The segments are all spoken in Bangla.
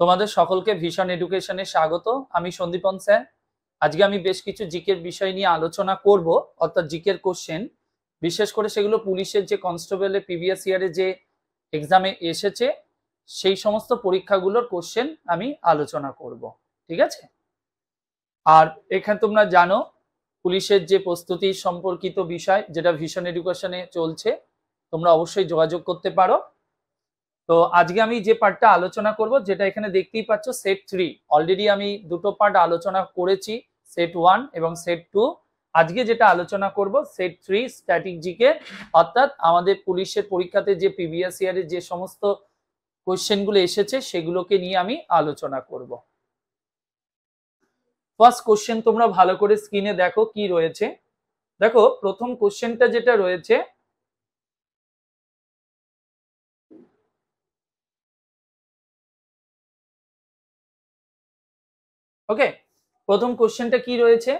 তোমাদের সকলকে ভীষণ এডুকেশনে স্বাগত আমি সন্দীপন স্যার আজকে আমি বেশ কিছু জিকের বিষয় নিয়ে আলোচনা করব অর্থাৎ জিকের কোশ্চেন বিশেষ করে সেগুলো পুলিশের যে কনস্টেবলের প্রিভিয়াস ইয়ারে যে এক্সামে এসেছে সেই সমস্ত পরীক্ষাগুলোর কোশ্চেন আমি আলোচনা করব ঠিক আছে আর এখানে তোমরা জানো পুলিশের যে প্রস্তুতি সম্পর্কিত বিষয় যেটা ভীষণ এডুকেশনে চলছে তোমরা অবশ্যই যোগাযোগ করতে পারো তো আজকে আমি যে পার্টটা আলোচনা করব যেটা এখানে দেখতেই পাচ্ছ সেট থ্রি অলরেডি আমি দুটো পার্ট আলোচনা করেছি সেট ওয়ান এবং সেট টু আজকে যেটা আলোচনা করব সেট থ্রি স্ট্যাটিক জিকে অর্থাৎ আমাদের পুলিশের পরীক্ষাতে যে প্রিভিয়াস ইয়ারে যে সমস্ত কোয়েশ্চেনগুলো এসেছে সেগুলোকে নিয়ে আমি আলোচনা করব ফার্স্ট কোশ্চেন তোমরা ভালো করে স্ক্রিনে দেখো কি রয়েছে দেখো প্রথম কোশ্চেনটা যেটা রয়েছে ওকে প্রথম কোশ্চেনটা কি রয়েছে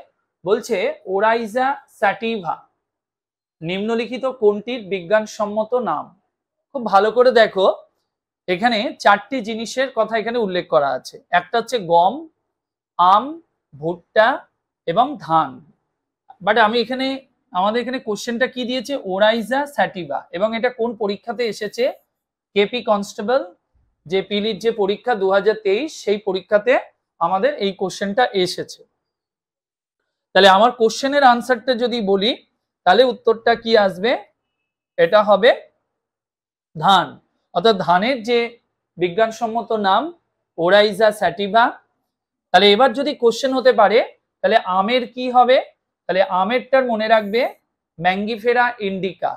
বলছে ওরাইজা স্যাটিভা নিম্নলিখিত কোনটির বিজ্ঞানসম্মত নাম খুব ভালো করে দেখো এখানে চারটি জিনিসের কথা এখানে উল্লেখ করা আছে একটা হচ্ছে গম আম ভুট্টা এবং ধান বাট আমি এখানে আমাদের এখানে কোশ্চেনটা কি দিয়েছে ওরাইজা স্যাটিভা এবং এটা কোন পরীক্ষাতে এসেছে কেপি কনস্টেবল যে পিলির যে পরীক্ষা দু সেই পরীক্ষাতে আমাদের এই কোশ্চেনটা এসেছে তাহলে আমার কোশ্চেনের আনসারটা যদি বলি তাহলে উত্তরটা কি আসবে এটা হবে ধান অর্থাৎ ধানের যে বিজ্ঞানসম্মত নাম ওরাইজা স্যাটিভা তাহলে এবার যদি কোশ্চেন হতে পারে তাহলে আমের কি হবে তাহলে আমেরটার মনে রাখবে ম্যাঙ্গিফেরা ইন্ডিকা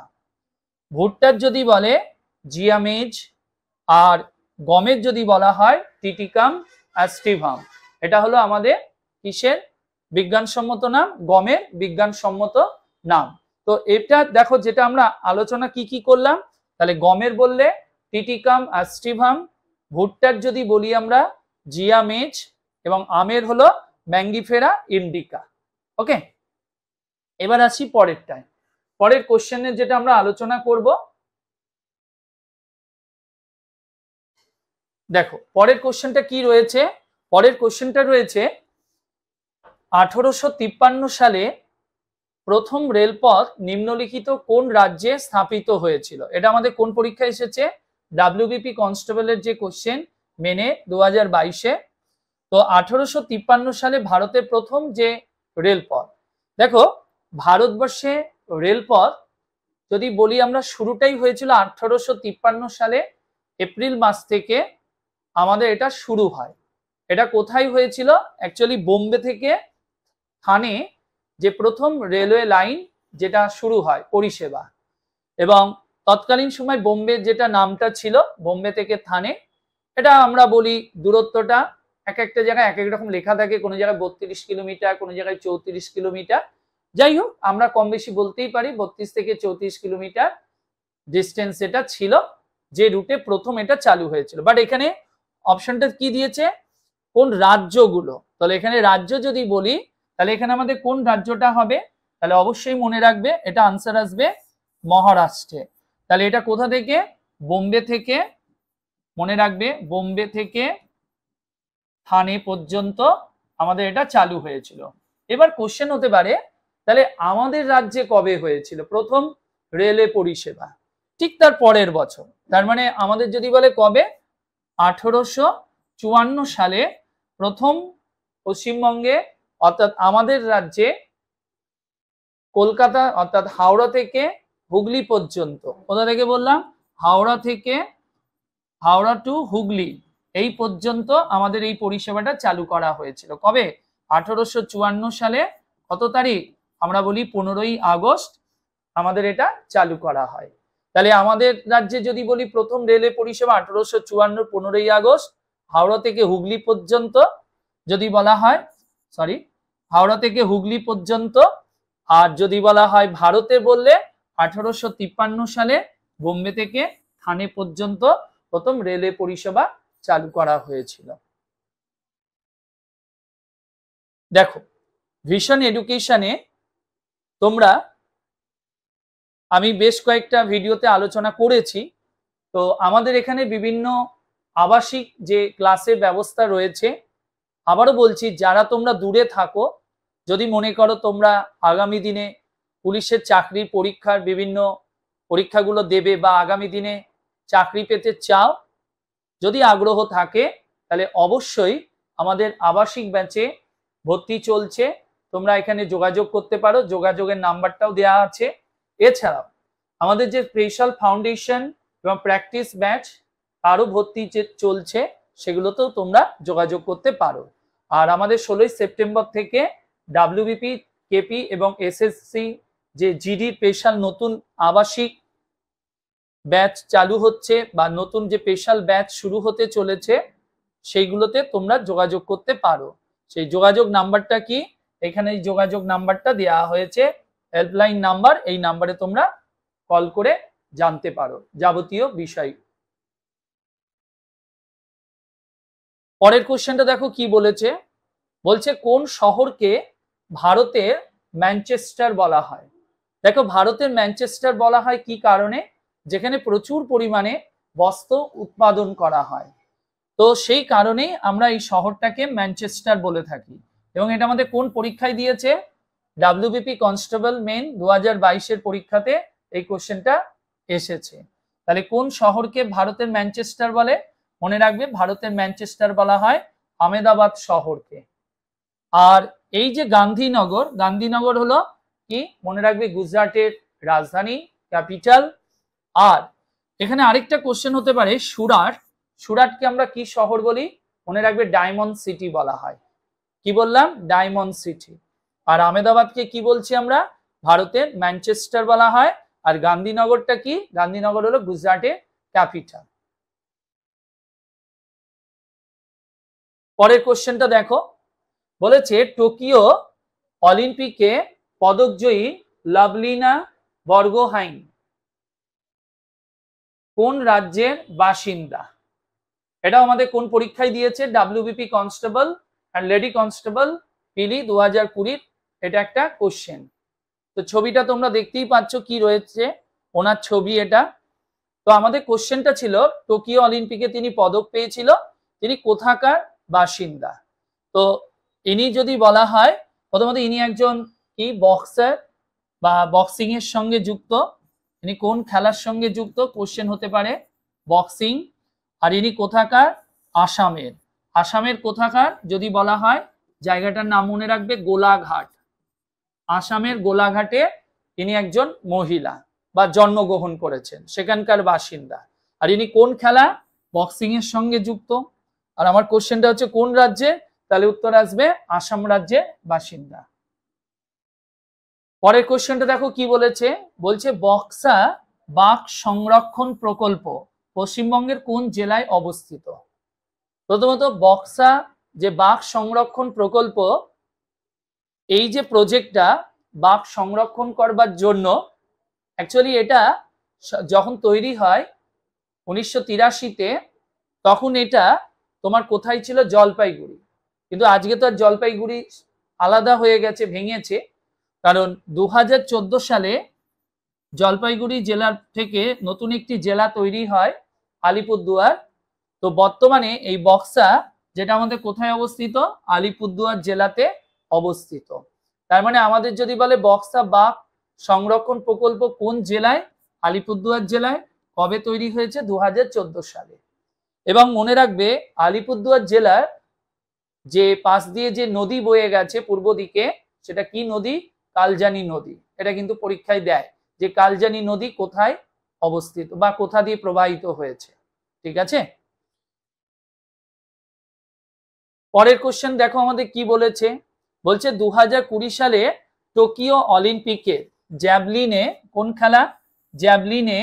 ভুট্টার যদি বলে জিয়ামেজ আর গমের যদি বলা হয় টিটিকাম অ্যাস্টিভাম এটা হলো আমাদের কিসের বিজ্ঞানসম্মত নাম গমের বিজ্ঞানসম্মত নাম তো এটা দেখো যেটা আমরা আলোচনা কি কি করলাম তাহলে গমের বললে টিটিকাম অ্যাস্টিভাম ভুট্টার যদি বলি আমরা জিয়ামেজ এবং আমের হলো ম্যাঙ্গিফেরা ইন্ডিকা ওকে এবার আসি টাইম পরের কোশ্চেনের যেটা আমরা আলোচনা করব দেখো পরের কোশ্চেনটা কি রয়েছে পরের কোশ্চেনটা রয়েছে আঠারোশো সালে প্রথম রেলপথ নিম্নলিখিত কোন রাজ্যে স্থাপিত হয়েছিল এটা আমাদের কোন পরীক্ষা এসেছে ডাব্লিউবিপি কনস্টেবলের যে কোশ্চেন মেনে দু হাজার তো আঠারোশো সালে ভারতের প্রথম যে রেলপথ দেখো ভারতবর্ষে রেলপথ যদি বলি আমরা শুরুটাই হয়েছিল আঠারোশো সালে এপ্রিল মাস থেকে আমাদের এটা শুরু হয় এটা কোথায় হয়েছিল অ্যাকচুয়ালি বোম্বে থেকে থানে যে প্রথম রেলওয়ে লাইন যেটা শুরু হয় পরিষেবা এবং তৎকালীন সময় বোম্বে যেটা নামটা ছিল বোম্বে থেকে থানে এটা আমরা বলি দূরত্বটা এক একটা জায়গায় এক এক রকম লেখা থাকে কোনো জায়গায় বত্রিশ কিলোমিটার কোনো জায়গায় চৌত্রিশ কিলোমিটার যাই হোক আমরা কম বেশি বলতেই পারি বত্রিশ থেকে চৌত্রিশ কিলোমিটার ডিস্টেন্স এটা ছিল যে রুটে প্রথম এটা চালু হয়েছিল বাট এখানে অপশনটা কি দিয়েছে কোন রাজ্যগুলো তাহলে এখানে রাজ্য যদি বলি তাহলে এখানে আমাদের কোন রাজ্যটা হবে তাহলে অবশ্যই মনে রাখবে এটা আনসার আসবে মহারাষ্ট্রে তাহলে এটা কোথা থেকে বোম্বে থেকে মনে রাখবে বোম্বে থেকে থানে পর্যন্ত আমাদের এটা চালু হয়েছিল এবার কোশ্চেন হতে পারে তাহলে আমাদের রাজ্যে কবে হয়েছিল প্রথম রেলে পরিষেবা ঠিক তার পরের বছর তার মানে আমাদের যদি বলে কবে আঠেরোশো চুয়ান্ন সালে প্রথম পশ্চিমবঙ্গে অর্থাৎ আমাদের রাজ্যে কলকাতা অর্থাৎ হাওড়া থেকে হুগলি পর্যন্ত কোথা থেকে বললাম হাওড়া থেকে হাওড়া টু হুগলি এই পর্যন্ত আমাদের এই পরিষেবাটা চালু করা হয়েছিল কবে আঠারোশো সালে কত তারিখ আমরা বলি পনেরোই আগস্ট আমাদের এটা চালু করা হয় তাহলে আমাদের রাজ্যে যদি বলি প্রথম রেলে পরিষেবা আঠারোশো চুয়ান্ন পনেরোই আগস্ট হাওড়া থেকে হুগলি পর্যন্ত যদি বলা হয় সরি হাওড়া থেকে হুগলি পর্যন্ত আর যদি বলা হয় ভারতে বললে আঠারোশো সালে বোম্বে থেকে থানে পর্যন্ত প্রথম রেলে পরিষেবা চালু করা হয়েছিল দেখো ভিশন এডুকেশনে তোমরা আমি বেশ কয়েকটা ভিডিওতে আলোচনা করেছি তো আমাদের এখানে বিভিন্ন আবাসিক যে ক্লাসের ব্যবস্থা রয়েছে আবারও বলছি যারা তোমরা দূরে থাকো যদি মনে করো তোমরা আগামী দিনে পুলিশের চাকরির পরীক্ষার বিভিন্ন পরীক্ষাগুলো দেবে বা আগামী দিনে চাকরি পেতে চাও যদি আগ্রহ থাকে তাহলে অবশ্যই আমাদের আবাসিক ব্যাচে ভর্তি চলছে তোমরা এখানে যোগাযোগ করতে পারো যোগাযোগের নাম্বারটাও দেয়া আছে এছাড়াও আমাদের যে স্পেশাল ফাউন্ডেশন এবং প্র্যাকটিস ব্যাচ আরও ভর্তি যে চলছে সেগুলোতেও তোমরা যোগাযোগ করতে পারো আর আমাদের ষোলোই সেপ্টেম্বর থেকে ডাব্লিউবিপি কেপি এবং এসএসসি যে জিডি স্পেশাল নতুন আবাসিক ব্যাচ চালু হচ্ছে বা নতুন যে স্পেশাল ব্যাচ শুরু হতে চলেছে সেইগুলোতে তোমরা যোগাযোগ করতে পারো সেই যোগাযোগ নাম্বারটা কি এখানে যোগাযোগ নাম্বারটা দেওয়া হয়েছে হেল্পলাইন নাম্বার এই নাম্বারে তোমরা কল করে জানতে পারো যাবতীয় বিষয় পরের কোশ্চেনটা দেখো কি বলেছে বলছে কোন শহরকে ভারতের ম্যানচেস্টার বলা হয় দেখো ভারতের ম্যানচেস্টার বলা হয় কি কারণে যেখানে প্রচুর পরিমাণে বস্ত্র উৎপাদন করা হয় তো সেই কারণেই আমরা এই শহরটাকে ম্যানচেস্টার বলে থাকি এবং এটা আমাদের কোন পরীক্ষায় দিয়েছে ডাব্লিউবিপি কনস্টেবল মেন দু হাজার পরীক্ষাতে এই কোশ্চেনটা এসেছে তাহলে কোন শহরকে ভারতের ম্যানচেস্টার বলে মনে রাখবে ভারতের ম্যানচেস্টার বলা হয় আহমেদাবাদ শহরকে আর এই যে গান্ধীনগর গান্ধীনগর হলো কি মনে রাখবে গুজরাটের রাজধানী ক্যাপিটাল আর এখানে আরেকটা কোশ্চেন হতে পারে সুরাট সুরাটকে আমরা কি শহর বলি মনে রাখবে ডায়মন্ড সিটি বলা হয় কি বললাম ডায়মন্ড সিটি আর আমেদাবাদকে কি বলছি আমরা ভারতের ম্যানচেস্টার বলা হয় আর গান্ধীনগরটা কি গান্ধীনগর হলো গুজরাটের ক্যাপিটাল পরের কোশ্চেনটা দেখো বলেছে টোকিও অলিম্পিকে পদকজয়ী লাভলিনা বর্গহাইন কোন রাজ্যের বাসিন্দা এটা আমাদের কোন পরীক্ষায় দিয়েছে WBP constable and lady constable পিলি দু হাজার কুড়ির এটা একটা কোশ্চেন তো ছবিটা তোমরা দেখতেই পাচ্ছ কি রয়েছে ওনার ছবি এটা তো আমাদের কোশ্চেনটা ছিল টোকিও অলিম্পিকে তিনি পদক পেয়েছিল তিনি কোথাকার বাসিন্দা তো ইনি যদি বলা হয় প্রথমত ইনি একজন কি বক্সার বা বক্সিং এর সঙ্গে যুক্ত ইনি কোন খেলার সঙ্গে যুক্ত কোশ্চেন হতে পারে বক্সিং আর ইনি কোথাকার আসামের আসামের কোথাকার যদি বলা হয় জায়গাটার নাম মনে রাখবে গোলাঘাট আসামের গোলাঘাটে ইনি একজন মহিলা বা জন্মগ্রহণ করেছেন সেখানকার বাসিন্দা আর ইনি কোন খেলা বক্সিং এর সঙ্গে যুক্ত আর আমার কোশ্চেনটা হচ্ছে কোন রাজ্যে তাহলে উত্তর আসবে আসাম রাজ্যে বাসিন্দা পরের কোশ্চেনটা দেখো কি বলেছে বলছে বক্সা বাঘ সংরক্ষণ প্রকল্প পশ্চিমবঙ্গের কোন জেলায় অবস্থিত প্রথমত বক্সা যে বাঘ সংরক্ষণ প্রকল্প এই যে প্রজেক্টটা বাঘ সংরক্ষণ করবার জন্য অ্যাকচুয়ালি এটা যখন তৈরি হয় উনিশশো তিরাশিতে তখন এটা তোমার কোথায় ছিল জলপাইগুড়ি কিন্তু আজকে তো আর জলপাইগুড়ি আলাদা হয়ে গেছে ভেঙেছে কারণ দু সালে জলপাইগুড়ি জেলার থেকে নতুন একটি জেলা তৈরি হয় আলিপুরদুয়ার তো বর্তমানে এই বক্সা যেটা আমাদের কোথায় অবস্থিত আলিপুরদুয়ার জেলাতে অবস্থিত তার মানে আমাদের যদি বলে বক্সা বা সংরক্ষণ প্রকল্প কোন জেলায় আলিপুরদুয়ার জেলায় কবে তৈরি হয়েছে দু সালে এবং মনে রাখবে আলিপুরদুয়ার জেলার যে পাশ দিয়ে যে নদী বয়ে গেছে পূর্ব দিকে সেটা কি নদী কালজানি নদী এটা কিন্তু পরীক্ষায় দেয় যে কালজানি নদী কোথায় অবস্থিত বা কোথা দিয়ে প্রবাহিত হয়েছে ঠিক আছে পরের কোশ্চেন দেখো আমাদের কি বলেছে বলছে দু সালে টোকিও অলিম্পিকে জ্যাভলিনে কোন খেলা জ্যাভলিনে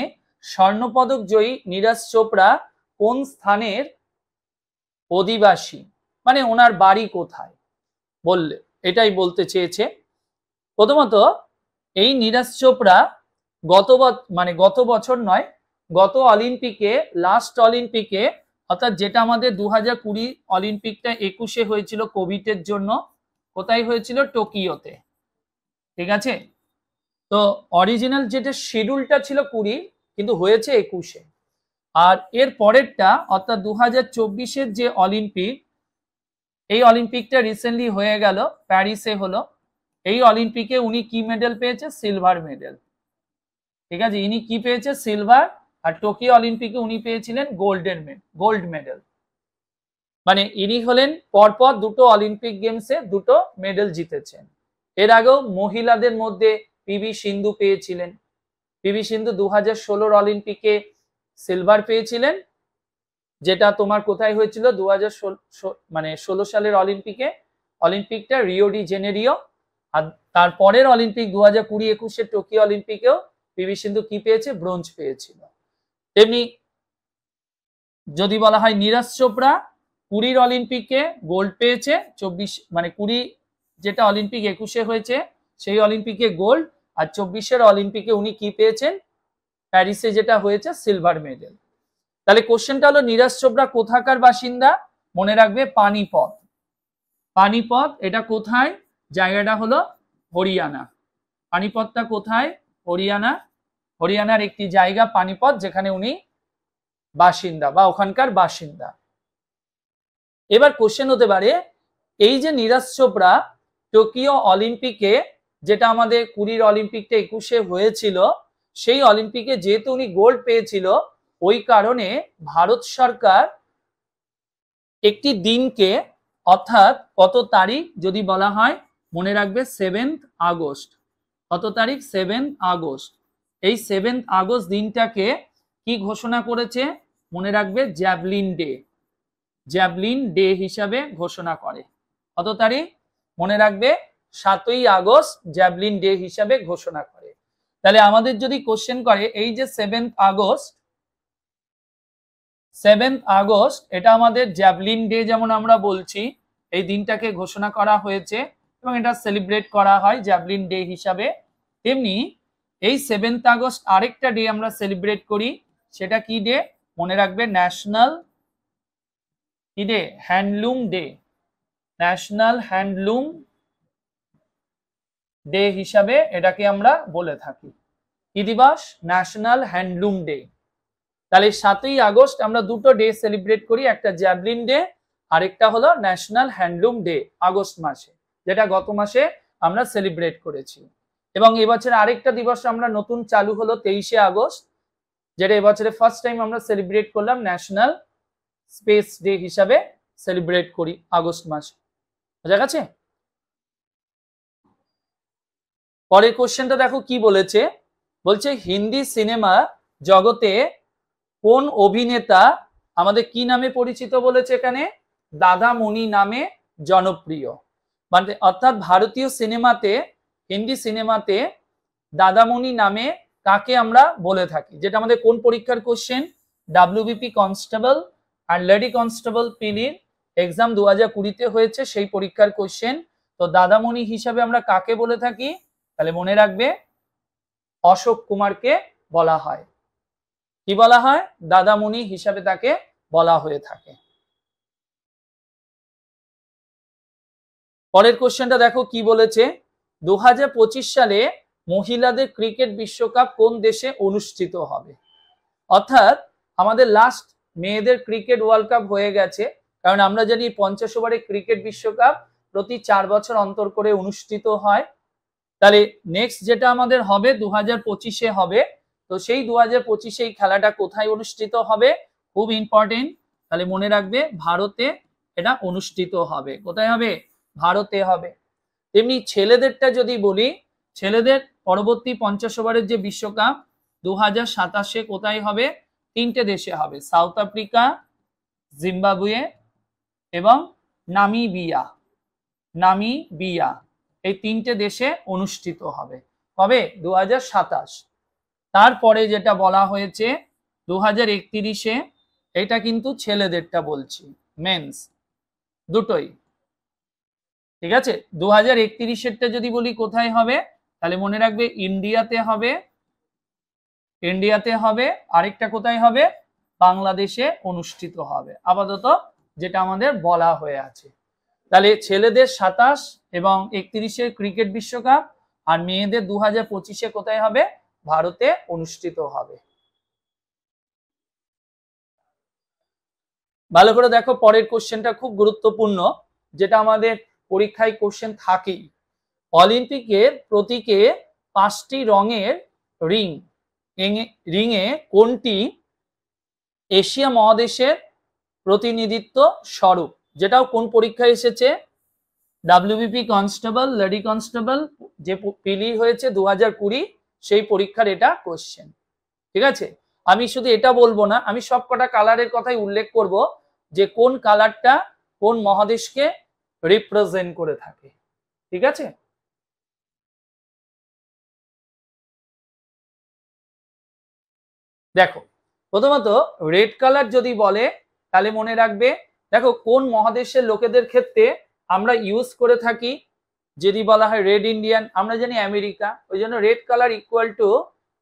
স্বর্ণপদক জয়ী নীরাজ চোপড়া কোন স্থানের অধিবাসী মানে ওনার বাড়ি কোথায় বললে এটাই বলতে চেয়েছে প্রথমত এই নীরাজ চোপড়া গত মানে গত বছর নয় গত অলিম্পিকে লাস্ট অলিম্পিকে অর্থাৎ যেটা আমাদের দু হাজার কুড়ি অলিম্পিকটা একুশে হয়েছিল কোভিডের জন্য কোথায় হয়েছিল টোকিওতে ঠিক আছে তো অরিজিনাল যেটা শিডিউলটা ছিল কুড়ি কিন্তু হয়েছে একুশে আর এর পরেরটা অর্থাৎ দু হাজার যে অলিম্পিক এই অলিম্পিকটা রিসেন্টলি হয়ে গেল প্যারিসে হলো এই অলিম্পিকে উনি কি মেডেল পেয়েছে সিলভার মেডেল ঠিক আছে ইনি কি পেয়েছে সিলভার আর টোকিও অলিম্পিকে উনি পেয়েছিলেন গোল্ডেন গোল্ড মেডেল মানে ইনি হলেন পরপর দুটো অলিম্পিক গেমসে দুটো মেডেল জিতেছেন এর আগেও মহিলাদের মধ্যে পিভি সিন্ধু পেয়েছিলেন পিভি সিন্ধু দু হাজার ষোলোর অলিম্পিকে সিলভার পেয়েছিলেন যেটা তোমার কোথায় হয়েছিল দু হাজার মানে ষোলো সালের অলিম্পিকে অলিম্পিকটা রিও ডি জেনেরিও আর তারপরের অলিম্পিক দু হাজার কুড়ি একুশে টোকিও অলিম্পিকেও পিভি সিন্ধু কি পেয়েছে ব্রোঞ্জ পেয়েছিল তেমনি যদি বলা হয় নীরাজ চোপড়া কুড়ির অলিম্পিকে গোল্ড পেয়েছে চব্বিশ মানে কুড়ি যেটা অলিম্পিক একুশে হয়েছে সেই অলিম্পিকে গোল্ড আর চব্বিশের অলিম্পিকে উনি কি পেয়েছেন প্যারিসে যেটা হয়েছে সিলভার মেডেল তাহলে কোশ্চেনটা হলো নীরজ চোপড়া কোথাকার বাসিন্দা মনে রাখবে পানিপথ পানিপথ এটা কোথায় জায়গাটা হলো হরিয়ানা পানিপথটা কোথায় হরিয়ানা হরিয়ানার একটি জায়গা পানিপথ যেখানে উনি বাসিন্দা বা ওখানকার বাসিন্দা এবার কোশ্চেন হতে পারে এই যে নীরাজ চোপড়া টোকিও অলিম্পিকে যেটা আমাদের কুড়ির অলিম্পিকটা একুশে হয়েছিল সেই অলিম্পিকে যেহেতু উনি গোল্ড পেয়েছিল ওই কারণে ভারত সরকার একটি দিনকে অর্থাৎ কত তারিখ যদি বলা হয় মনে রাখবে সেভেন্থ আগস্ট কত তারিখ সেভেন্থ আগস্ট এই সেভেন্থ আগস্ট দিনটাকে কি ঘোষণা করেছে মনে রাখবে জ্যাভলিন ডে জ্যাভলিন ডে হিসাবে ঘোষণা করে কত তারিখ মনে রাখবে সাতই আগস্ট জ্যাভলিন ডে হিসাবে ঘোষণা করে তাহলে আমাদের যদি কোশ্চেন করে এই যে সেভেন্থ আগস্ট সেভেন্থ আগস্ট এটা আমাদের জ্যাভলিন ডে যেমন আমরা বলছি এই দিনটাকে ঘোষণা করা হয়েছে এবং এটা সেলিব্রেট করা হয় জ্যাভলিন ডে হিসাবে তেমনি এই সেভেন্থ আগস্ট আরেকটা ডে আমরা সেলিব্রেট করি সেটা কি ডে মনে রাখবে ন্যাশনাল কি day handloom day national handloom day হিসাবে এটাকে আমরা বলে থাকি কি দিবস ন্যাশনাল হ্যান্ডলুম ডে তাহলে সাতই আগস্ট আমরা দুটো ডে সেলিব্রেট করি একটা জ্যাভলিন ডে আরেকটা হলো ন্যাশনাল হ্যান্ডলুম ডে আগস্ট মাসে যেটা গত মাসে আমরা সেলিব্রেট করেছি এবং এবছর আরেকটা দিবস আমরা নতুন চালু হলো তেইশে আগস্ট যেটা এবছরে ফার্স্ট টাইম আমরা সেলিব্রেট করলাম ন্যাশনাল স্পেস ডে হিসাবে সেলিব্রেট করি আগস্ট মাসে বোঝা গেছে পরের কোশ্চেনটা দেখো কি বলেছে বলছে হিন্দি সিনেমা জগতে কোন অভিনেতা আমাদের কি নামে পরিচিত বলেছে এখানে দাদামণি নামে জনপ্রিয় মানে অর্থাৎ ভারতীয় সিনেমাতে হিন্দি সিনেমাতে দাদামণি নামে কাকে আমরা বলে থাকি যেটা আমাদের কোন পরীক্ষার কোশ্চেন ডাব্লিউবিপি কনস্টেবল আর লেডি কনস্টেবল পিনির এক্সাম দু হাজার কুড়িতে হয়েছে সেই পরীক্ষার কোয়েশ্চেন তো দাদামণি হিসাবে আমরা কাকে বলে থাকি তাহলে মনে রাখবে অশোক কুমারকে বলা হয় কি বলা হয় দাদামণি হিসাবে তাকে বলা হয়ে থাকে পরের কোশ্চেনটা দেখো কি বলেছে দু সালে মহিলাদের ক্রিকেট বিশ্বকাপ কোন দেশে অনুষ্ঠিত হবে অর্থাৎ আমাদের লাস্ট মেয়েদের ক্রিকেট ওয়ার্ল্ড কাপ হয়ে গেছে কারণ আমরা জানি পঞ্চাশ ওভারের ক্রিকেট বিশ্বকাপ প্রতি চার বছর অন্তর করে অনুষ্ঠিত হয় তাহলে নেক্সট যেটা আমাদের হবে দু হাজার পঁচিশে হবে তো সেই দু হাজার পঁচিশে এই খেলাটা কোথায় অনুষ্ঠিত হবে খুব ইম্পর্টেন্ট তাহলে মনে রাখবে ভারতে এটা অনুষ্ঠিত হবে কোথায় হবে ভারতে হবে তেমনি ছেলেদেরটা যদি বলি ছেলেদের পরবর্তী পঞ্চাশ ওভারের যে বিশ্বকাপ দু হাজার সাতাশে কোথায় হবে তিনটে দেশে হবে সাউথ আফ্রিকা জিম্বাবুয়ে এবং নামিবিয়া নামিবিয়া এই তিনটে দেশে অনুষ্ঠিত হবে কবে দু তারপরে যেটা বলা হয়েছে দু হাজার এটা কিন্তু ছেলেদেরটা বলছি মেন্স দুটোই ঠিক আছে দু হাজার যদি বলি কোথায় হবে তাহলে মনে রাখবে ইন্ডিয়াতে হবে ইন্ডিয়াতে হবে আরেকটা কোথায় হবে বাংলাদেশে অনুষ্ঠিত হবে আপাতত যেটা আমাদের বলা হয়ে আছে তাহলে ছেলেদের সাতাশ এবং একত্রিশে ক্রিকেট বিশ্বকাপ আর মেয়েদের দু হাজার পঁচিশে কোথায় হবে ভারতে অনুষ্ঠিত হবে ভালো করে দেখো পরের কোশ্চেনটা খুব গুরুত্বপূর্ণ যেটা আমাদের পরীক্ষায় কোশ্চেন থাকেই অলিম্পিকের প্রতীকে পাঁচটি রঙের রিং রিংয়ে কোনটি এশিয়া মহাদেশের প্রতিনিধিত্ব স্বরূপ যেটাও কোন পরীক্ষায় এসেছে ডাব্লিউবিপি কনস্টেবল লেডি কনস্টেবল যে পিলি হয়েছে দু কুড়ি সেই পরীক্ষার এটা কোশ্চেন ঠিক আছে আমি শুধু এটা বলবো না আমি সব কটা কালারের কথাই উল্লেখ করব যে কোন কালারটা কোন মহাদেশকে রিপ্রেজেন্ট করে থাকে ঠিক আছে দেখো প্রথমত রেড কালার যদি বলে তাহলে মনে রাখবে দেখো কোন মহাদেশের লোকেদের ক্ষেত্রে আমরা ইউজ করে থাকি যদি বলা হয় রেড ইন্ডিয়ান আমরা জানি আমেরিকা ওই জন্য রেড কালার ইকুয়াল টু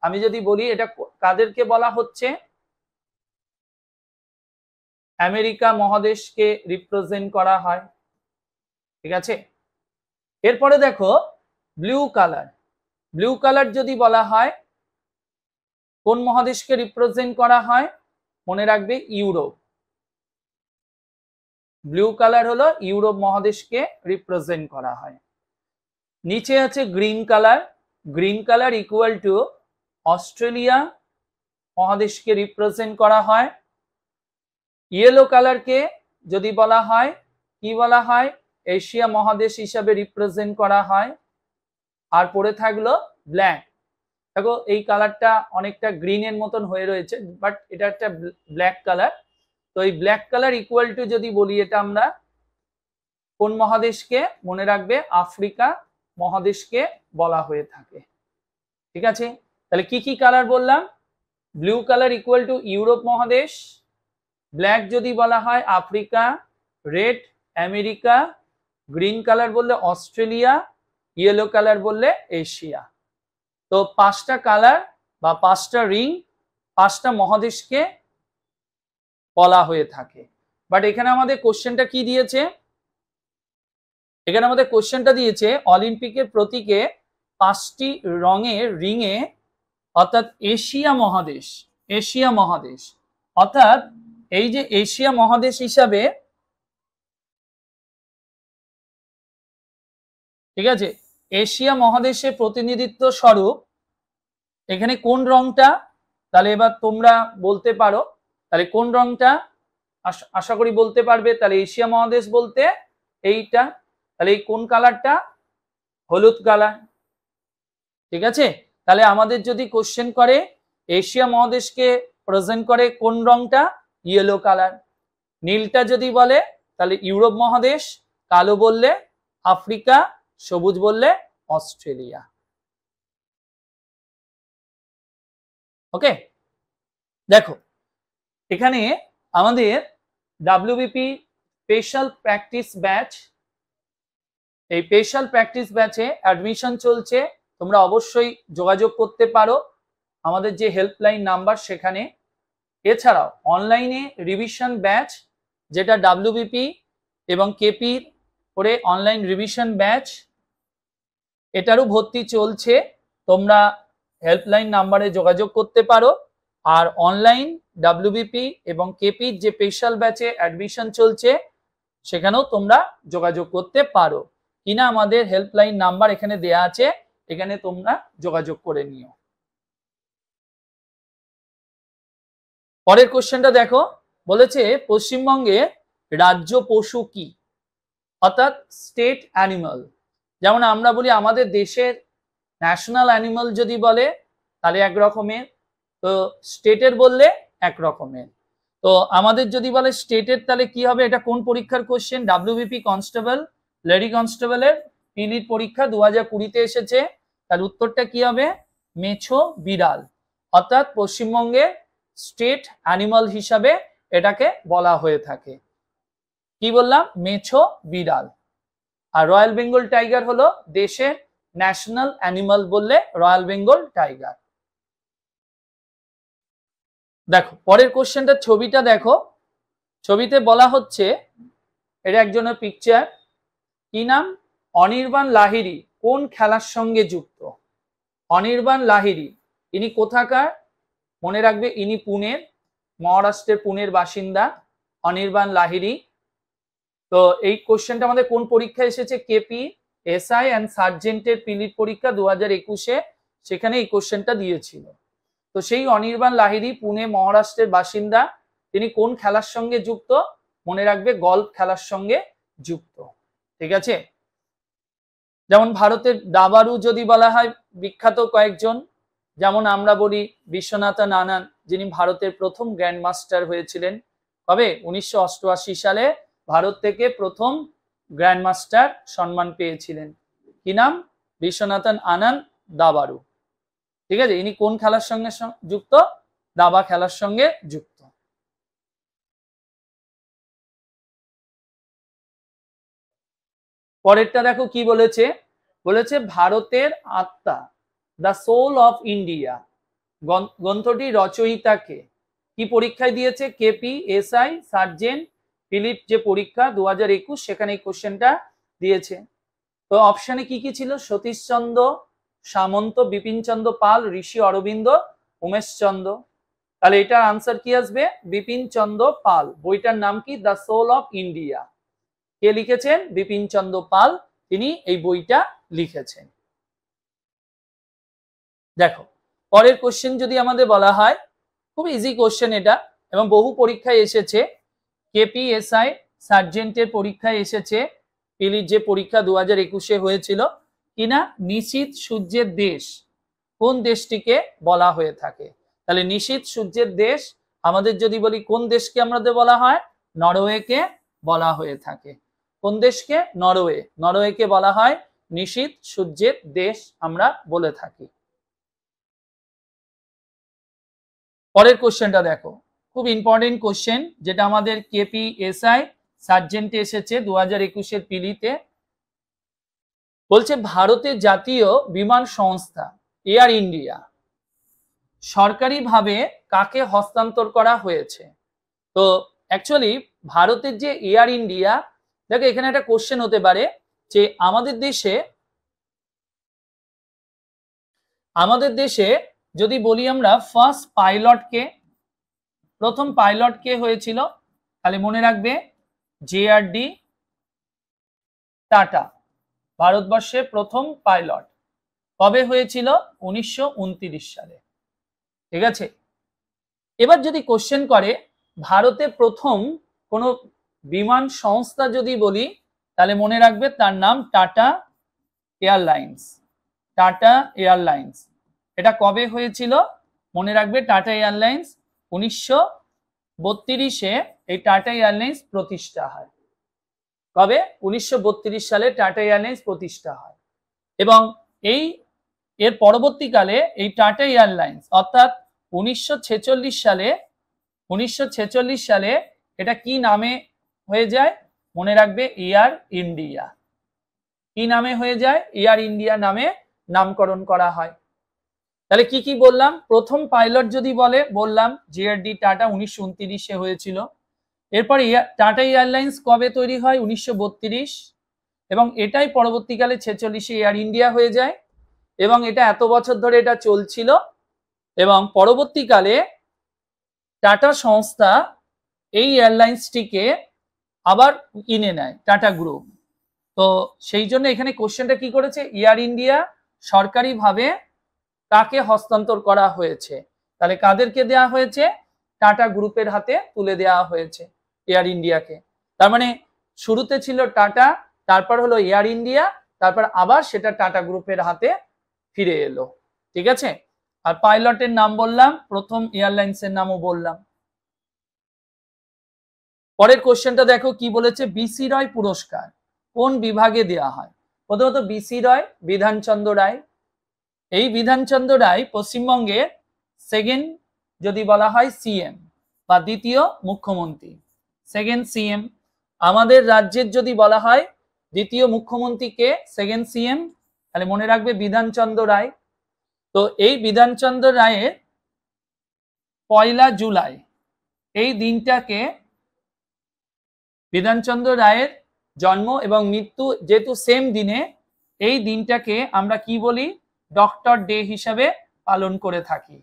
আমি যদি বলি এটা কাদেরকে বলা হচ্ছে আমেরিকা মহাদেশকে রিপ্রেজেন্ট করা হয় ঠিক আছে এরপরে দেখো ব্লু কালার ব্লু কালার যদি বলা হয় কোন মহাদেশকে রিপ্রেজেন্ট করা হয় মনে রাখবে ইউরোপ ব্লু কালার হলো ইউরোপ মহাদেশকে রিপ্রেজেন্ট করা হয় নিচে আছে green colour green colour equal to Australia মহাদেশকে রিপ্রেজেন্ট করা হয় ইয়েলো কালারকে যদি বলা হয় কি বলা হয় এশিয়া মহাদেশ হিসাবে রিপ্রেজেন্ট করা হয় আর পড়ে থাকলো ব্ল্যাক দেখো এই কালারটা অনেকটা গ্রিনের মতন হয়ে রয়েছে বাট এটা একটা ব্ল্যাক কালার তো এই ব্ল্যাক কালার ইকুয়াল টু যদি বলি এটা আমরা কোন মহাদেশকে মনে রাখবে আফ্রিকা মহাদেশকে বলা হয়ে থাকে ঠিক আছে তাহলে কি কি কালার বললাম blue colour equal to Europe মহাদেশ ব্ল্যাক যদি বলা হয় Africa red America green colour বললে অস্ট্রেলিয়া ইয়েলো কালার বললে এশিয়া তো পাঁচটা কালার বা পাঁচটা রিং পাঁচটা মহাদেশকে বলা হয়ে থাকে বাট এখানে আমাদের কোশ্চেনটা কি দিয়েছে এখানে আমাদের কোশ্চেনটা দিয়েছে অলিম্পিকের প্রতীকে পাঁচটি রঙের রিংয়ে অর্থাৎ এশিয়া মহাদেশ এশিয়া মহাদেশ অর্থাৎ এই যে এশিয়া মহাদেশ হিসাবে ঠিক আছে এশিয়া মহাদেশে প্রতিনিধিত্ব স্বরূপ এখানে কোন রংটা তাহলে এবার তোমরা বলতে পারো তাহলে কোন রংটা আশা করি বলতে পারবে তাহলে এশিয়া মহাদেশ বলতে এইটা তাহলে এই কোন কালারটা হলুদ কালার ঠিক আছে তাহলে আমাদের যদি কোশ্চেন করে এশিয়া মহাদেশকে প্রেজেন্ট করে কোন রংটা ইয়েলো কালার নীলটা যদি বলে তাহলে ইউরোপ মহাদেশ কালো বললে আফ্রিকা সবুজ বললে অস্ট্রেলিয়া ওকে দেখো এখানে আমাদের ডাব্লিউবিপি স্পেশাল প্র্যাকটিস ব্যাচ এই স্পেশাল প্র্যাকটিস ব্যাচে অ্যাডমিশন চলছে তোমরা অবশ্যই যোগাযোগ করতে পারো আমাদের যে হেল্পলাইন নাম্বার সেখানে এছাড়াও অনলাইনে রিভিশন ব্যাচ যেটা ডাব্লিউবিপি এবং কেপির করে অনলাইন রিভিশন ব্যাচ এটারও ভর্তি চলছে তোমরা হেল্পলাইন নাম্বারে যোগাযোগ করতে পারো আর অনলাইন ডাব্লিউবিপি এবং কেপির যে স্পেশাল ব্যাচে অ্যাডমিশন চলছে সেখানেও তোমরা যোগাযোগ করতে পারো কিনা আমাদের হেল্পলাইন নাম্বার এখানে দেয়া আছে এখানে তোমরা যোগাযোগ করে নিও পরের কোশ্চেনটা দেখো বলেছে পশ্চিমবঙ্গে রাজ্য পশু কি অর্থাৎ স্টেট অ্যানিমাল যেমন আমরা বলি আমাদের দেশের ন্যাশনাল অ্যানিমাল যদি বলে তাহলে এক রকমের তো স্টেটের বললে এক রকমের তো আমাদের যদি বলে স্টেটের তাহলে কি হবে এটা কোন পরীক্ষার কোশ্চেন ডাব্লিউবিপি কনস্টেবল লেডি কনস্টেবলের পিলির পরীক্ষা দু হাজার কুড়িতে এসেছে তার উত্তরটা কি হবে মেছো বিড়াল অর্থাৎ পশ্চিমবঙ্গে স্টেট অ্যানিমাল হিসাবে এটাকে বলা হয়ে থাকে কি বললাম মেছো বিড়াল আর রয়্যাল বেঙ্গল টাইগার হলো দেশের ন্যাশনাল অ্যানিমাল বললে রয়্যাল বেঙ্গল টাইগার দেখো পরের কোশ্চেনটা ছবিটা দেখো ছবিতে বলা হচ্ছে এটা একজনের পিকচার কি নাম অনির্বাণ লাহিরি কোন খেলার সঙ্গে যুক্ত অনির্বাণ লাহিরি ইনি কোথাকার মনে রাখবে ইনি পুনের মহারাষ্ট্রের পুনের বাসিন্দা অনির্বাণ লাহিরি তো এই কোশ্চেনটা আমাদের কোন e পরীক্ষা এসেছে কেপি এসআই অ্যান্ড সার্জেন্টের পিলিট পরীক্ষা দু একুশে সেখানে এই কোশ্চেনটা দিয়েছিল তো সেই অনির্বাণ লাহিরি পুনে মহারাষ্ট্রের বাসিন্দা তিনি কোন খেলার সঙ্গে যুক্ত মনে রাখবে গল্ফ খেলার সঙ্গে যুক্ত ঠিক আছে যেমন ভারতের দাবারু যদি বলা হয় বিখ্যাত কয়েকজন যেমন আমরা বলি বিশ্বনাথন নানান যিনি ভারতের প্রথম গ্র্যান্ডমাস্টার হয়েছিলেন তবে উনিশশো সালে ভারত থেকে প্রথম গ্র্যান্ডমাস্টার সম্মান পেয়েছিলেন কি নাম বিশ্বনাথন আনন্দ দাবারু ঠিক আছে ইনি কোন খেলার সঙ্গে যুক্ত দাবা খেলার সঙ্গে যুক্ত পরেরটা দেখো কি বলেছে বলেছে ভারতের আত্মা দ্য সোল অফ ইন্ডিয়া গ্রন্থটি রচয়িতাকে কি পরীক্ষায় দিয়েছে কেপি এসআই সার্জেন্ট ফিলিপ যে পরীক্ষা দু হাজার একুশ সেখানে এই কোশ্চেনটা দিয়েছে তো অপশানে কি কি ছিল সতীশচন্দ্র সামন্ত বিপিনচন্দ্র পাল ঋষি অরবিন্দ উমেশচন্দ্র তাহলে এটার আনসার কি আসবে বিপিনচন্দ্র পাল বইটার নাম কি দ্য সোল অফ ইন্ডিয়া কে লিখেছেন বিপিনচন্দ্র পাল তিনি এই বইটা লিখেছেন দেখো পরের কোশ্চেন যদি আমাদের বলা হয় খুব ইজি কোশ্চেন এটা এবং বহু পরীক্ষায় এসেছে কেপিএসআই সার্জেন্টের পরীক্ষায় এসেছে পিলির যে পরীক্ষা দু হাজার একুশে হয়েছিল কিনা নিশীত সূর্যের দেশ কোন দেশটিকে বলা হয়ে থাকে তাহলে নিশীত সূর্যের দেশ আমাদের যদি বলি কোন দেশকে আমাদের বলা হয় নরওয়েকে বলা হয়ে থাকে কোন দেশকে নরওয়ে নরওয়েকে বলা হয় নিশীত সূর্যের দেশ আমরা বলে থাকি পরের কোশ্চেনটা দেখো খুব ইম্পর্টেন্ট কোশ্চেন যেটা আমাদের কেপিএসআই এসআই সার্জেন্টে এসেছে দু হাজার একুশের পিলিতে বলছে ভারতের জাতীয় বিমান সংস্থা এয়ার ইন্ডিয়া সরকারিভাবে কাকে হস্তান্তর করা হয়েছে তো অ্যাকচুয়ালি ভারতের যে এয়ার ইন্ডিয়া দেখো এখানে একটা কোশ্চেন হতে পারে যে আমাদের দেশে আমাদের দেশে যদি বলি আমরা ফার্স্ট পাইলটকে প্রথম পাইলট কে হয়েছিল তাহলে মনে রাখবে জেআরডি টাটা ভারতবর্ষে প্রথম পাইলট কবে হয়েছিল উনিশশো সালে ঠিক আছে এবার যদি কোশ্চেন করে ভারতে প্রথম কোনো বিমান সংস্থা যদি বলি তাহলে মনে রাখবে তার নাম টাটা এয়ারলাইন্স টাটা এয়ারলাইন্স এটা কবে হয়েছিল মনে রাখবে টাটা এয়ারলাইন্স উনিশশো বত্রিশে এই টাটা এয়ারলাইন্স প্রতিষ্ঠা হয় কবে উনিশশো সালে টাটা এয়ারলাইন্স প্রতিষ্ঠা হয় এবং এই এর পরবর্তীকালে এই টাটা এয়ারলাইন্স অর্থাৎ উনিশশো সালে উনিশশো সালে এটা কি নামে হয়ে যায় মনে রাখবে এয়ার ইন্ডিয়া কি নামে হয়ে যায় এয়ার ইন্ডিয়া নামে নামকরণ করা হয় তাহলে কি কি বললাম প্রথম পাইলট যদি বলে বললাম জিআরডি টাটা উনিশশো উনত্রিশে হয়েছিল এরপর টাটা এয়ারলাইন্স কবে তৈরি হয় উনিশশো এবং এটাই পরবর্তীকালে ছেচল্লিশে এয়ার ইন্ডিয়া হয়ে যায় এবং এটা এত বছর ধরে এটা চলছিল এবং পরবর্তীকালে টাটা সংস্থা এই এয়ারলাইন্সটিকে আবার কিনে নেয় টাটা গ্রুপ তো সেই জন্য এখানে কোশ্চেনটা কি করেছে এয়ার ইন্ডিয়া সরকারিভাবে কাকে হস্তান্তর করা হয়েছে তাহলে কাদেরকে দেয়া হয়েছে টাটা গ্রুপের হাতে তুলে দেয়া হয়েছে এয়ার ইন্ডিয়াকে তার মানে শুরুতে ছিল টাটা তারপর হলো এয়ার ইন্ডিয়া তারপর আবার সেটা টাটা গ্রুপের হাতে ফিরে এলো ঠিক আছে আর পাইলটের নাম বললাম প্রথম এয়ারলাইন্সের নামও বললাম পরের কোশ্চেনটা দেখো কি বলেছে বিসি রয় পুরস্কার কোন বিভাগে দেয়া হয় প্রথমত বিসি রয় বিধানচন্দ্র রায় এই বিধানচন্দ্র রায় পশ্চিমবঙ্গে সেকেন্ড যদি বলা হয় সিএম বা দ্বিতীয় মুখ্যমন্ত্রী সেকেন্ড সিএম আমাদের রাজ্যের যদি বলা হয় দ্বিতীয় মুখ্যমন্ত্রী কে সেকেন্ড সিএম তাহলে মনে রাখবে বিধানচন্দ্র রায় তো এই বিধানচন্দ্র রায়ের পয়লা জুলাই এই দিনটাকে বিধানচন্দ্র রায়ের জন্ম এবং মৃত্যু যেহেতু সেম দিনে এই দিনটাকে আমরা কি বলি ডক্টর ডে হিসাবে পালন করে থাকি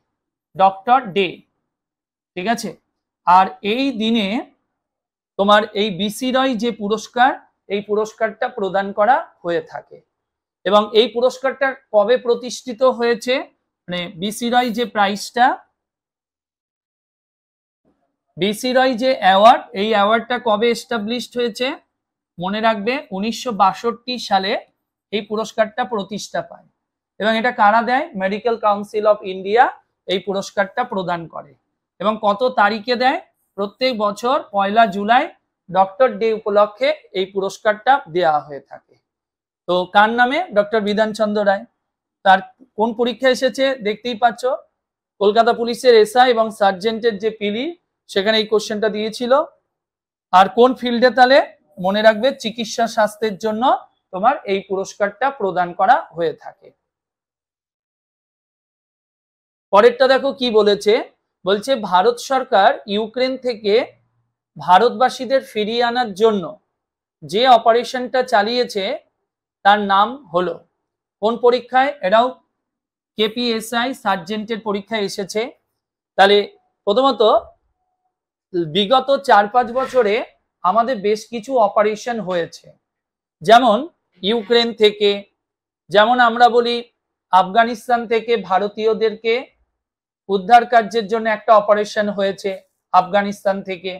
ডক্টর ডে ঠিক আছে আর এই দিনে তোমার এই বিসিরয় যে পুরস্কার এই পুরস্কারটা প্রদান করা হয়ে থাকে এবং এই পুরস্কারটা কবে প্রতিষ্ঠিত হয়েছে মানে বিসিরয় যে প্রাইজটা বিসিরয় যে অ্যাওয়ার্ড এই অ্যাওয়ার্ডটা কবে এস্টাবলিশড হয়েছে মনে রাখবে উনিশশো সালে এই পুরস্কারটা প্রতিষ্ঠা পায় এবং এটা কারা দেয় মেডিকেল কাউন্সিল অফ ইন্ডিয়া এই পুরস্কারটা প্রদান করে এবং কত তারিখে দেয় প্রত্যেক বছর পয়লা জুলাই ডক্টর ডে উপলক্ষে এই পুরস্কারটা দেয়া হয়ে থাকে তো কার নামে ডক্টর বিধানচন্দ্র রায় তার কোন পরীক্ষা এসেছে দেখতেই পাচ্ছ কলকাতা পুলিশের এসআই এবং সার্জেন্টের যে পিলি সেখানে এই কোশ্চেনটা দিয়েছিল আর কোন ফিল্ডে তাহলে মনে রাখবে চিকিৎসা স্বাস্থ্যের জন্য তোমার এই পুরস্কারটা প্রদান করা হয়ে থাকে পরেরটা দেখো কি বলেছে বলছে ভারত সরকার ইউক্রেন থেকে ভারতবাসীদের ফিরিয়ে আনার জন্য যে অপারেশনটা চালিয়েছে তার নাম হলো কোন পরীক্ষায় এটাও কেপিএসআই সার্জেন্টের পরীক্ষায় এসেছে তাহলে প্রথমত বিগত চার পাঁচ বছরে আমাদের বেশ কিছু অপারেশন হয়েছে যেমন ইউক্রেন থেকে যেমন আমরা বলি আফগানিস্তান থেকে ভারতীয়দেরকে উদ্ধার কার্যের জন্য একটা অপারেশন হয়েছে আফগানিস্তান থেকে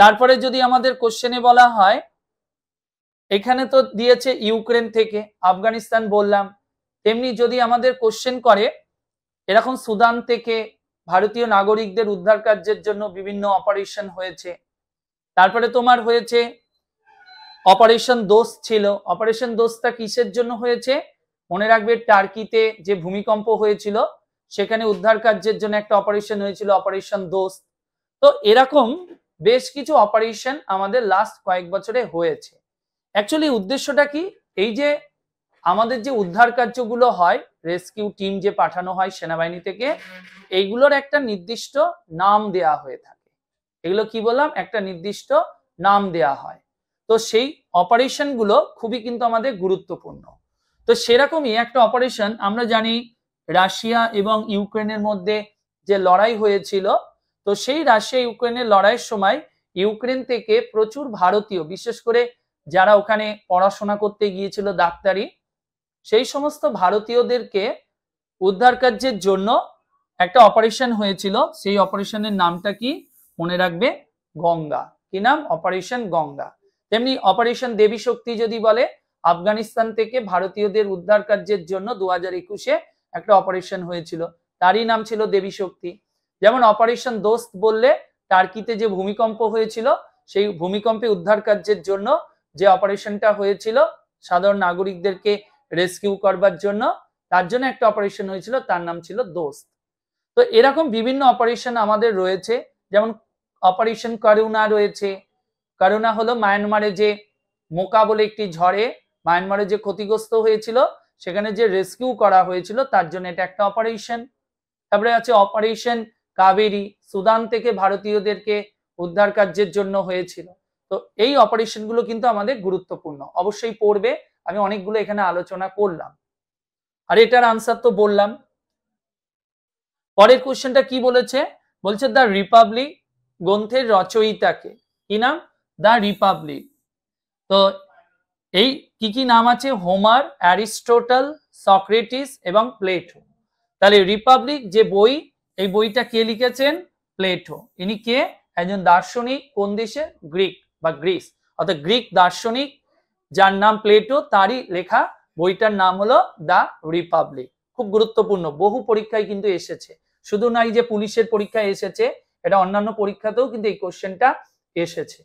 তারপরে যদি আমাদের কোশ্চেনে বলা হয় এখানে তো দিয়েছে ইউক্রেন থেকে আফগানিস্তান বললাম তেমনি যদি আমাদের কোশ্চেন করে এরকম সুদান থেকে ভারতীয় নাগরিকদের উদ্ধার কার্যের জন্য বিভিন্ন অপারেশন হয়েছে তারপরে তোমার হয়েছে অপারেশন দোষ ছিল অপারেশন দোষটা কিসের জন্য হয়েছে মনে রাখবে টার্কিতে যে ভূমিকম্প হয়েছিল সেখানে উদ্ধার কার্যের জন্য একটা অপারেশন হয়েছিল অপারেশন দোস্ত তো এরকম বেশ কিছু অপারেশন আমাদের লাস্ট কয়েক বছরে হয়েছে অ্যাকচুয়ালি উদ্দেশ্যটা কি এই যে আমাদের যে উদ্ধার কার্যগুলো হয় রেস্কিউ টিম যে পাঠানো হয় সেনাবাহিনী থেকে এইগুলোর একটা নির্দিষ্ট নাম দেয়া হয়ে থাকে এগুলো কি বললাম একটা নির্দিষ্ট নাম দেয়া হয় তো সেই অপারেশনগুলো খুবই কিন্তু আমাদের গুরুত্বপূর্ণ তো সেরকমই একটা অপারেশন আমরা জানি রাশিয়া এবং ইউক্রেনের মধ্যে যে লড়াই হয়েছিল তো সেই রাশিয়া ইউক্রেনের লড়াইয়ের সময় ইউক্রেন থেকে প্রচুর ভারতীয় বিশেষ করে যারা ওখানে পড়াশোনা করতে গিয়েছিল ডাক্তারি সেই সমস্ত ভারতীয়দেরকে উদ্ধার কার্যের জন্য একটা অপারেশন হয়েছিল সেই অপারেশনের নামটা কি মনে রাখবে গঙ্গা কি নাম অপারেশন গঙ্গা তেমনি অপারেশন দেবী শক্তি যদি বলে আফগানিস্তান থেকে ভারতীয়দের উদ্ধার কার্যের জন্য দু হাজার একুশে একটা অপারেশন হয়েছিল তারই নাম ছিল দেবী শক্তি যেমন অপারেশন দোস্ত বললে টার্কিতে যে ভূমিকম্প হয়েছিল সেই ভূমিকম্পে উদ্ধার কার্যের জন্য যে অপারেশনটা হয়েছিল সাধারণ নাগরিকদেরকে রেস্কিউ করবার জন্য তার জন্য একটা অপারেশন হয়েছিল তার নাম ছিল দোস্ত তো এরকম বিভিন্ন অপারেশন আমাদের রয়েছে যেমন অপারেশন করুণা রয়েছে করুণা হলো মায়ানমারে যে মোকা বলে একটি ঝড়ে মায়ানমারে যে ক্ষতিগ্রস্ত হয়েছিল সেখানে যে রেস্কিউ করা হয়েছিল তার জন্য এটা একটা অপারেশন তারপরে আছে অপারেশন কাবেরি সুদান থেকে ভারতীয়দেরকে উদ্ধার কার্যের জন্য হয়েছিল তো এই অপারেশনগুলো কিন্তু আমাদের গুরুত্বপূর্ণ অবশ্যই পড়বে আমি অনেকগুলো এখানে আলোচনা করলাম আর এটার আনসার তো বললাম পরের কোশ্চেনটা কি বলেছে বলছে দ্য রিপাবলিক গ্রন্থের রচয়িতাকে কি নাম দ্য রিপাবলিক তো এই কি কি নাম আছে হোমার অ্যারিস্টোটাল সক্রেটিস এবং প্লেটো তাহলে রিপাবলিক যে বই এই বইটা কে লিখেছেন প্লেটো ইনি কে একজন দার্শনিক কোন দেশে গ্রিক বা গ্রিস অর্থাৎ গ্রিক দার্শনিক যার নাম প্লেটো তারই লেখা বইটার নাম হলো দ্য রিপাবলিক খুব গুরুত্বপূর্ণ বহু পরীক্ষায় কিন্তু এসেছে শুধু নাই যে পুলিশের পরীক্ষায় এসেছে এটা অন্যান্য পরীক্ষাতেও কিন্তু এই কোশ্চেনটা এসেছে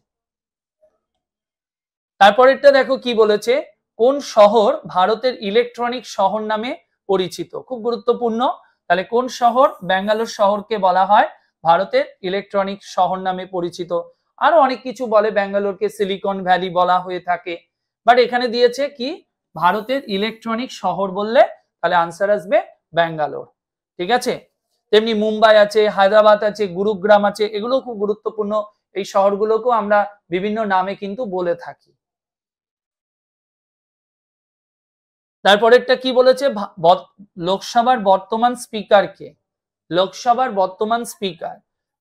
তারপরেরটা দেখো কি বলেছে কোন শহর ভারতের ইলেকট্রনিক শহর নামে পরিচিত খুব গুরুত্বপূর্ণ তাহলে কোন শহর ব্যাঙ্গালোর শহরকে বলা হয় ভারতের ইলেকট্রনিক শহর নামে পরিচিত আরো অনেক কিছু বলে ব্যাঙ্গালোরকে সিলিকন ভ্যালি বলা হয়ে থাকে বাট এখানে দিয়েছে কি ভারতের ইলেকট্রনিক শহর বললে তাহলে আনসার আসবে ব্যাঙ্গালোর ঠিক আছে তেমনি মুম্বাই আছে হায়দ্রাবাদ আছে গুরুগ্রাম আছে এগুলো খুব গুরুত্বপূর্ণ এই শহরগুলোকেও আমরা বিভিন্ন নামে কিন্তু বলে থাকি তারপরেরটা কি বলেছে লোকসভার বর্তমান স্পিকার কে লোকসভার বর্তমান স্পিকার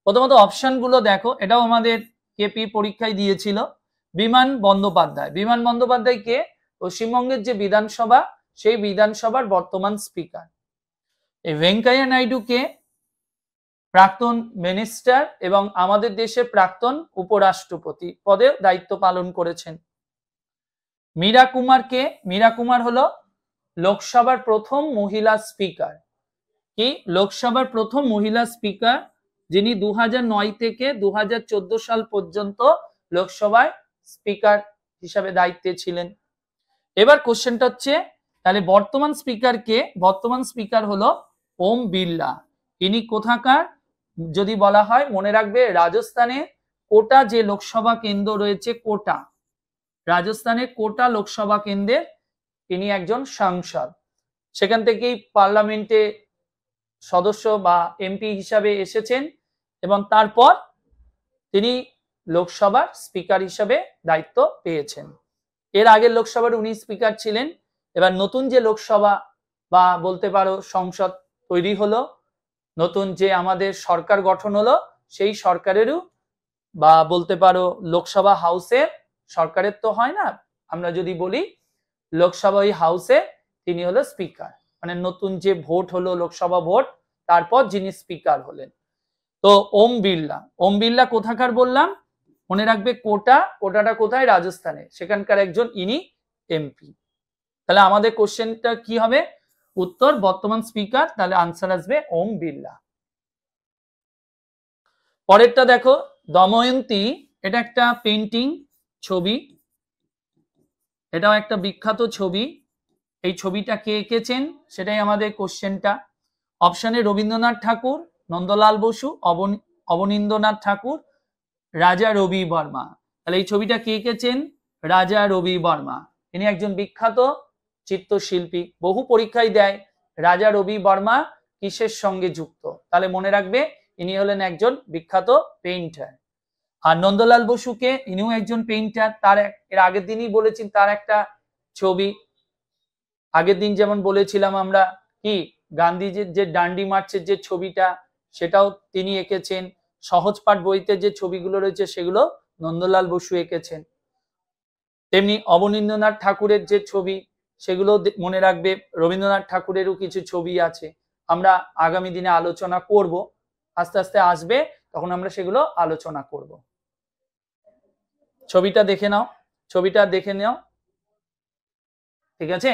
প্রথমত অপশনগুলো দেখো এটাও আমাদের কেপি পরীক্ষায় দিয়েছিল বিমান বন্দ্যোপাধ্যায় বিমান বন্দ্যোপাধ্যায় কে পশ্চিমবঙ্গের যে বিধানসভা সেই বিধানসভার বর্তমান স্পিকার এই ভেঙ্কাইয়া নাইডু কে প্রাক্তন মিনিস্টার এবং আমাদের দেশে প্রাক্তন উপরাষ্ট্রপতি পদে দায়িত্ব পালন করেছেন মীরা কুমার কে মীরা কুমার হলো লোকসভার প্রথম মহিলা স্পিকার কি লোকসভার প্রথম মহিলা স্পিকার যিনি দু থেকে দু সাল পর্যন্ত লোকসভায় স্পিকার হিসাবে দায়িত্বে ছিলেন এবার কোশ্চেনটা হচ্ছে তাহলে বর্তমান স্পিকার কে বর্তমান স্পিকার হলো ওম বিড়লা ইনি কোথাকার যদি বলা হয় মনে রাখবে রাজস্থানে কোটা যে লোকসভা কেন্দ্র রয়েছে কোটা রাজস্থানে কোটা লোকসভা কেন্দ্রের তিনি একজন সাংসদ সেখান থেকেই পার্লামেন্টে সদস্য বা এমপি হিসাবে এসেছেন এবং তারপর তিনি লোকসভার স্পিকার হিসাবে দায়িত্ব পেয়েছেন এর আগের লোকসভার উনি স্পিকার ছিলেন এবার নতুন যে লোকসভা বা বলতে পারো সংসদ তৈরি হলো নতুন যে আমাদের সরকার গঠন হলো সেই সরকারেরও বা বলতে পারো লোকসভা হাউসের সরকারের তো হয় না আমরা যদি বলি লোকসভা ওই হাউসে তিনি হলো স্পিকার মানে নতুন যে ভোট হলো লোকসভা ভোট তারপর যিনি স্পিকার হলেন তো ওম বিড়লা ওম বিড়লা কোথাকার বললাম মনে রাখবে কোটা কোটাটা কোথায় রাজস্থানে সেখানকার একজন ইনি এমপি তাহলে আমাদের কোশ্চেনটা কি হবে উত্তর বর্তমান স্পিকার তাহলে আনসার আসবে ওম বিড়লা পরেরটা দেখো দময়ন্তী এটা একটা পেন্টিং ছবি এটাও একটা বিখ্যাত ছবি এই ছবিটা কে এঁকেছেন সেটাই আমাদের কোশ্চেনটা অপশানে রবীন্দ্রনাথ ঠাকুর নন্দলাল বসু অবনীন্দ্রনাথ ঠাকুর রাজা রবি বর্মা তাহলে এই ছবিটা কে এঁকেছেন রাজা রবি বর্মা ইনি একজন বিখ্যাত চিত্রশিল্পী বহু পরীক্ষায় দেয় রাজা রবি বর্মা কিসের সঙ্গে যুক্ত তাহলে মনে রাখবে ইনি হলেন একজন বিখ্যাত পেইন্টার আর নন্দলাল বসুকে ইনিও একজন পেইন্টার তার এর আগের দিনই বলেছেন তার একটা ছবি আগের দিন যেমন বলেছিলাম আমরা কি গান্ধীজির যে ডান্ডি মার্চের যে ছবিটা সেটাও তিনি এঁকেছেন সহজপাঠ বইতে যে ছবিগুলো রয়েছে সেগুলো নন্দলাল বসু এঁকেছেন তেমনি অবনীন্দ্রনাথ ঠাকুরের যে ছবি সেগুলো মনে রাখবে রবীন্দ্রনাথ ঠাকুরেরও কিছু ছবি আছে আমরা আগামী দিনে আলোচনা করব আস্তে আস্তে আসবে তখন আমরা সেগুলো আলোচনা করব ছবিটা দেখে নাও ছবিটা দেখে নাও ঠিক আছে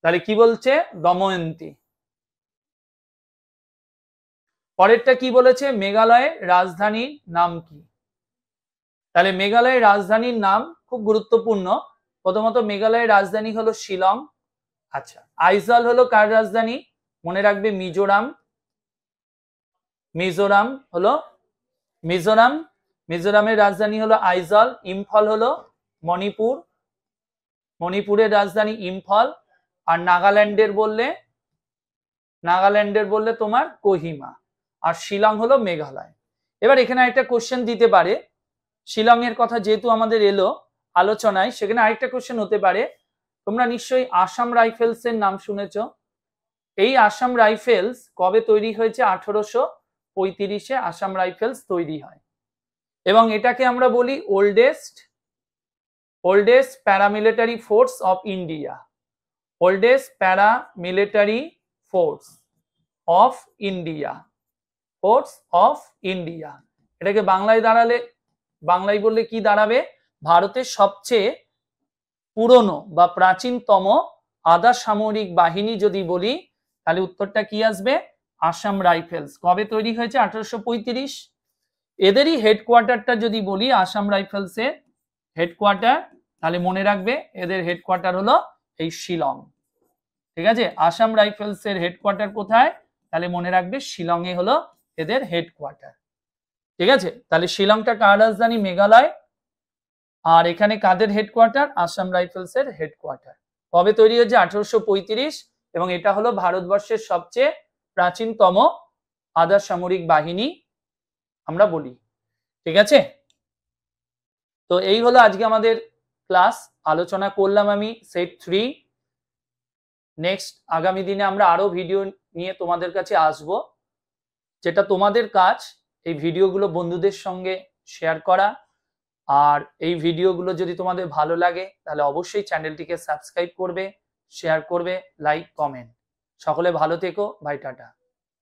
তাহলে কি বলছে দময়ন্তী পরেরটা কি বলেছে মেঘালয়ের রাজধানীর নাম কি তাহলে মেঘালয়ের রাজধানীর নাম খুব গুরুত্বপূর্ণ প্রথমত মেঘালয়ের রাজধানী হলো শিলং আচ্ছা আইজল হলো কার রাজধানী মনে রাখবে মিজোরাম মিজোরাম হলো মিজোরাম মিজোরামের রাজধানী হলো আইজল ইম্ফল হলো মণিপুর মণিপুরের রাজধানী ইম্ফল আর নাগাল্যান্ডের বললে নাগাল্যান্ডের বললে তোমার কোহিমা আর শিলং হলো মেঘালয় এবার এখানে একটা কোশ্চেন দিতে পারে শিলংয়ের কথা যেহেতু আমাদের এলো আলোচনায় সেখানে আরেকটা কোশ্চেন হতে পারে তোমরা নিশ্চয়ই আসাম রাইফেলসের নাম শুনেছ এই আসাম রাইফেলস কবে তৈরি হয়েছে আঠারোশো পঁয়ত্রিশে আসাম রাইফেলস তৈরি হয় এবং এটাকে আমরা বলি oldest oldest paramilitary force of India oldest paramilitary force of India force of India এটাকে বাংলায় দাঁড়ালে বাংলায় বললে কি দাঁড়াবে ভারতের সবচেয়ে পুরনো বা প্রাচীনতম আধা সামরিক বাহিনী যদি বলি তাহলে উত্তরটা কি আসবে আসাম রাইফেলস কবে তৈরি হয়েছে আঠারোশো এদেরই হেডকোয়ার্টারটা যদি বলি আসাম রাইফেলসের হেডকোয়ার্টার তাহলে মনে রাখবে এদের হেডকোয়ার্টার হলো এই শিলং ঠিক আছে আসাম রাইফেলসের হেডকোয়ার্টার কোথায় তাহলে মনে রাখবে শিলংয়ে হলো এদের হেডকোয়ার্টার ঠিক আছে তাহলে শিলংটা কার রাজধানী মেঘালয় আর এখানে কাদের হেডকোয়ার্টার আসাম রাইফেলসের হেডকোয়ার্টার কবে তৈরি হয়েছে আঠারোশো এবং এটা হলো ভারতবর্ষের সবচেয়ে প্রাচীনতম আধা সামরিক বাহিনী আমরা বলি ঠিক আছে তো এই হলো আজকে আমাদের ক্লাস আলোচনা করলাম আমি সেট থ্রি নেক্সট আগামী দিনে আমরা আরও ভিডিও নিয়ে তোমাদের কাছে আসব যেটা তোমাদের কাজ এই ভিডিওগুলো বন্ধুদের সঙ্গে শেয়ার করা আর এই ভিডিওগুলো যদি তোমাদের ভালো লাগে তাহলে অবশ্যই চ্যানেলটিকে সাবস্ক্রাইব করবে শেয়ার করবে লাইক কমেন্ট সকলে ভালো থেকো ভাই টাটা